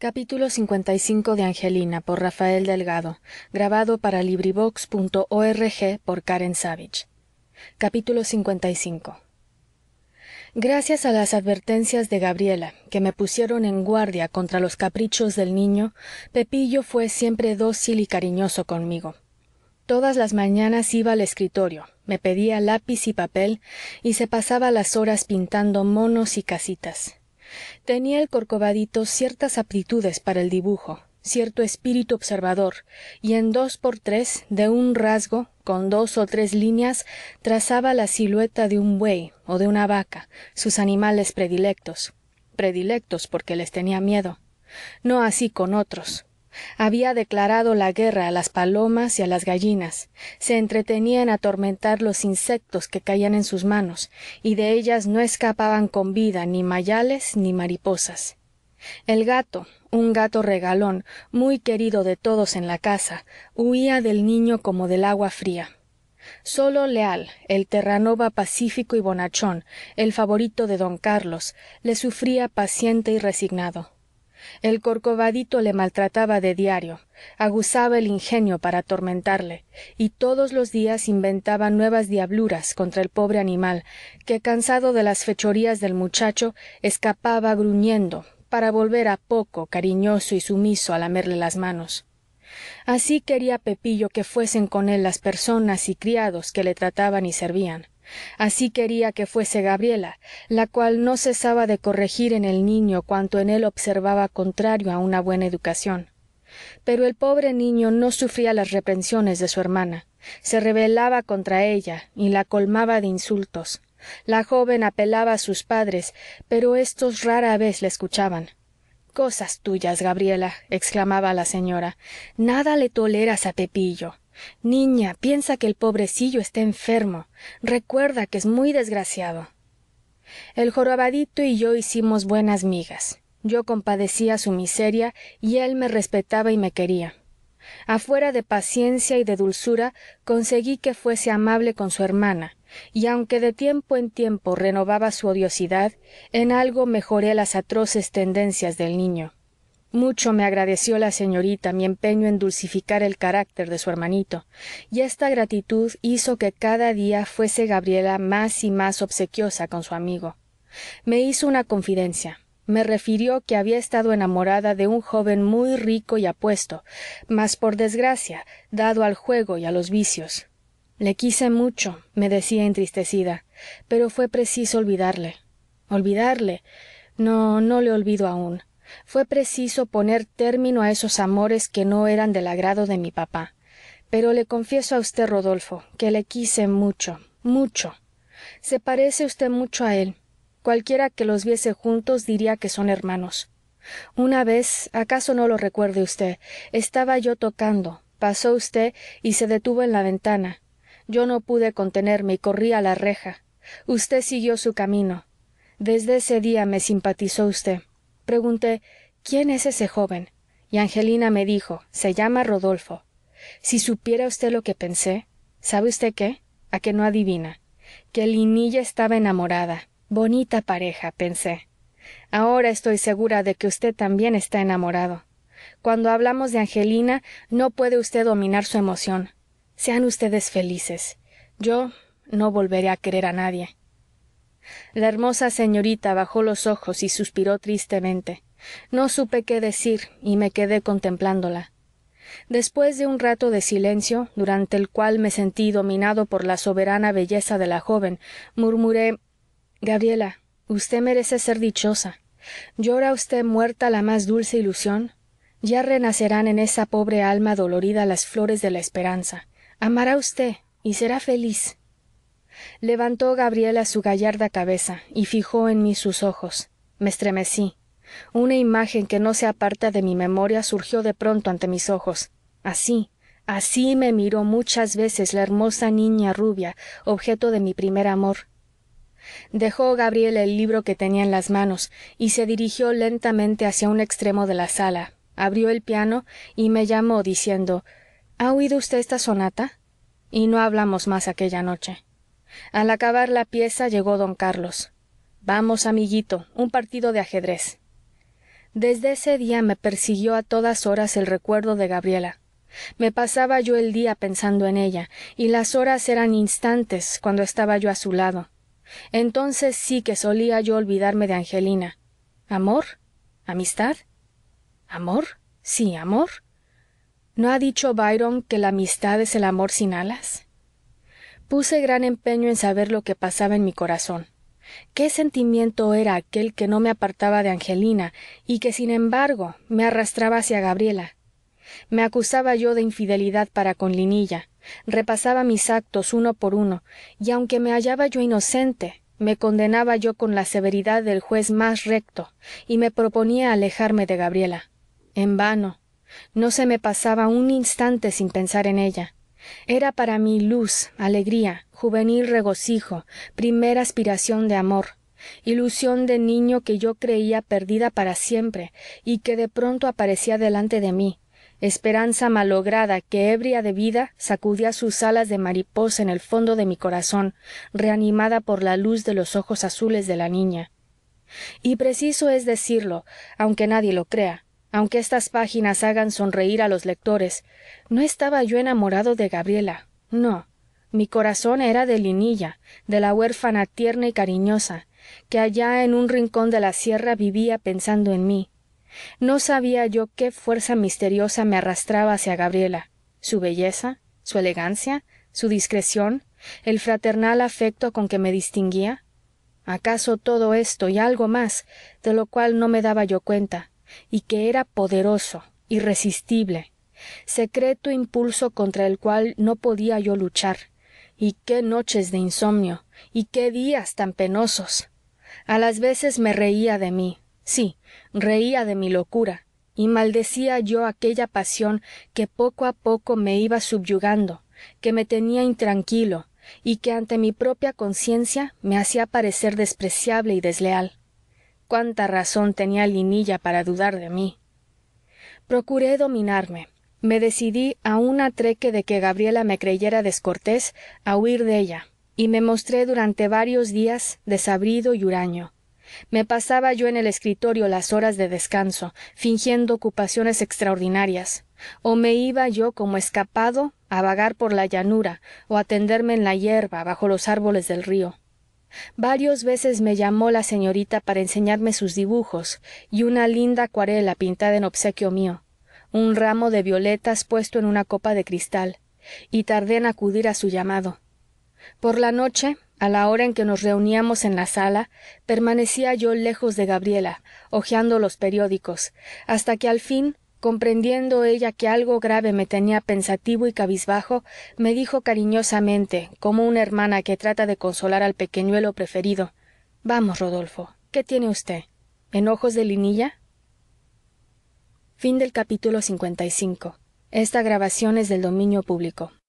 55 gracias a las advertencias de gabriela que me pusieron en guardia contra los caprichos del niño pepillo fue siempre dócil y cariñoso conmigo todas las mañanas iba al escritorio me pedía lápiz y papel y se pasaba las horas pintando monos y casitas tenía el corcovadito ciertas aptitudes para el dibujo cierto espíritu observador y en dos por tres de un rasgo con dos o tres líneas trazaba la silueta de un buey o de una vaca sus animales predilectos predilectos porque les tenía miedo no así con otros había declarado la guerra a las palomas y a las gallinas se entretenía en atormentar los insectos que caían en sus manos y de ellas no escapaban con vida ni mayales ni mariposas el gato un gato regalón muy querido de todos en la casa huía del niño como del agua fría sólo leal el terranova pacífico y bonachón el favorito de don carlos le sufría paciente y resignado el corcovadito le maltrataba de diario aguzaba el ingenio para atormentarle y todos los días inventaba nuevas diabluras contra el pobre animal que cansado de las fechorías del muchacho escapaba gruñendo para volver a poco cariñoso y sumiso a lamerle las manos así quería pepillo que fuesen con él las personas y criados que le trataban y servían así quería que fuese gabriela la cual no cesaba de corregir en el niño cuanto en él observaba contrario a una buena educación pero el pobre niño no sufría las reprensiones de su hermana se rebelaba contra ella y la colmaba de insultos la joven apelaba a sus padres pero éstos rara vez la escuchaban cosas tuyas gabriela exclamaba la señora nada le toleras a pepillo niña piensa que el pobrecillo está enfermo recuerda que es muy desgraciado el jorobadito y yo hicimos buenas migas yo compadecía su miseria y él me respetaba y me quería afuera de paciencia y de dulzura conseguí que fuese amable con su hermana y aunque de tiempo en tiempo renovaba su odiosidad en algo mejoré las atroces tendencias del niño mucho me agradeció la señorita mi empeño en dulcificar el carácter de su hermanito y esta gratitud hizo que cada día fuese gabriela más y más obsequiosa con su amigo me hizo una confidencia me refirió que había estado enamorada de un joven muy rico y apuesto mas por desgracia dado al juego y a los vicios le quise mucho me decía entristecida pero fue preciso olvidarle olvidarle no no le olvido aún fue preciso poner término a esos amores que no eran del agrado de mi papá pero le confieso a usted rodolfo que le quise mucho mucho se parece usted mucho a él cualquiera que los viese juntos diría que son hermanos una vez acaso no lo recuerde usted estaba yo tocando pasó usted y se detuvo en la ventana yo no pude contenerme y corrí a la reja usted siguió su camino desde ese día me simpatizó usted pregunté quién es ese joven y angelina me dijo se llama rodolfo si supiera usted lo que pensé sabe usted qué a que no adivina que linilla estaba enamorada bonita pareja pensé ahora estoy segura de que usted también está enamorado cuando hablamos de angelina no puede usted dominar su emoción sean ustedes felices yo no volveré a querer a nadie la hermosa señorita bajó los ojos y suspiró tristemente no supe qué decir y me quedé contemplándola después de un rato de silencio durante el cual me sentí dominado por la soberana belleza de la joven murmuré gabriela usted merece ser dichosa llora usted muerta la más dulce ilusión ya renacerán en esa pobre alma dolorida las flores de la esperanza amará usted y será feliz levantó gabriela su gallarda cabeza y fijó en mí sus ojos me estremecí una imagen que no se aparta de mi memoria surgió de pronto ante mis ojos así así me miró muchas veces la hermosa niña rubia objeto de mi primer amor dejó gabriela el libro que tenía en las manos y se dirigió lentamente hacia un extremo de la sala abrió el piano y me llamó diciendo ha oído usted esta sonata y no hablamos más aquella noche al acabar la pieza llegó don carlos vamos amiguito un partido de ajedrez desde ese día me persiguió a todas horas el recuerdo de gabriela me pasaba yo el día pensando en ella y las horas eran instantes cuando estaba yo a su lado entonces sí que solía yo olvidarme de angelina amor amistad amor sí amor no ha dicho byron que la amistad es el amor sin alas puse gran empeño en saber lo que pasaba en mi corazón qué sentimiento era aquel que no me apartaba de angelina y que sin embargo me arrastraba hacia gabriela me acusaba yo de infidelidad para con linilla repasaba mis actos uno por uno y aunque me hallaba yo inocente me condenaba yo con la severidad del juez más recto y me proponía alejarme de gabriela en vano no se me pasaba un instante sin pensar en ella era para mí luz alegría juvenil regocijo primera aspiración de amor ilusión de niño que yo creía perdida para siempre y que de pronto aparecía delante de mí esperanza malograda que ebria de vida sacudía sus alas de mariposa en el fondo de mi corazón reanimada por la luz de los ojos azules de la niña y preciso es decirlo aunque nadie lo crea aunque estas páginas hagan sonreír a los lectores no estaba yo enamorado de gabriela no mi corazón era de linilla de la huérfana tierna y cariñosa que allá en un rincón de la sierra vivía pensando en mí no sabía yo qué fuerza misteriosa me arrastraba hacia gabriela su belleza su elegancia su discreción el fraternal afecto con que me distinguía acaso todo esto y algo más de lo cual no me daba yo cuenta y que era poderoso irresistible secreto impulso contra el cual no podía yo luchar y qué noches de insomnio y qué días tan penosos a las veces me reía de mí sí reía de mi locura y maldecía yo aquella pasión que poco a poco me iba subyugando que me tenía intranquilo y que ante mi propia conciencia me hacía parecer despreciable y desleal cuánta razón tenía linilla para dudar de mí procuré dominarme me decidí a un atreque de que gabriela me creyera descortés a huir de ella y me mostré durante varios días desabrido y huraño me pasaba yo en el escritorio las horas de descanso fingiendo ocupaciones extraordinarias o me iba yo como escapado a vagar por la llanura o a tenderme en la hierba bajo los árboles del río varias veces me llamó la señorita para enseñarme sus dibujos y una linda acuarela pintada en obsequio mío un ramo de violetas puesto en una copa de cristal y tardé en acudir a su llamado por la noche a la hora en que nos reuníamos en la sala permanecía yo lejos de gabriela hojeando los periódicos hasta que al fin comprendiendo ella que algo grave me tenía pensativo y cabizbajo me dijo cariñosamente como una hermana que trata de consolar al pequeñuelo preferido vamos rodolfo qué tiene usted enojos de linilla público.